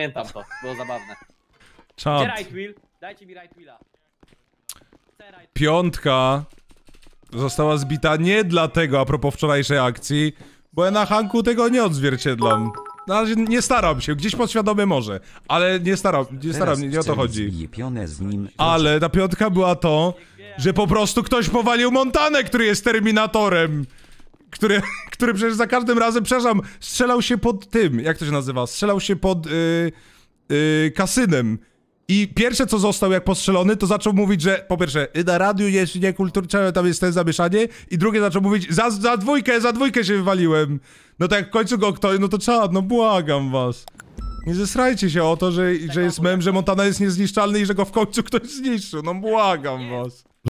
Pamiętam to, było zabawne. Czad. Gdzie right wheel? Dajcie mi right wheela. Piątka została zbita nie dlatego, a propos wczorajszej akcji, bo ja na Hanku tego nie odzwierciedlam. Na razie nie staram się, gdzieś podświadomie może, ale nie staram, nie staram, nie, nie o to chodzi. Ale ta piątka była to, że po prostu ktoś powalił Montanę, który jest Terminatorem który, który przecież za każdym razem, przepraszam, strzelał się pod tym, jak to się nazywa, strzelał się pod yy, yy, kasynem. I pierwsze, co został jak postrzelony, to zaczął mówić, że po pierwsze, na radiu jest niekulturczne, tam jest ten zamieszanie. I drugie zaczął mówić, za, za dwójkę, za dwójkę się wywaliłem. No tak w końcu go ktoś, no to trzeba, no błagam was. Nie zesrajcie się o to, że, że jest mem, że Montana jest niezniszczalny i że go w końcu ktoś zniszczył. No błagam was.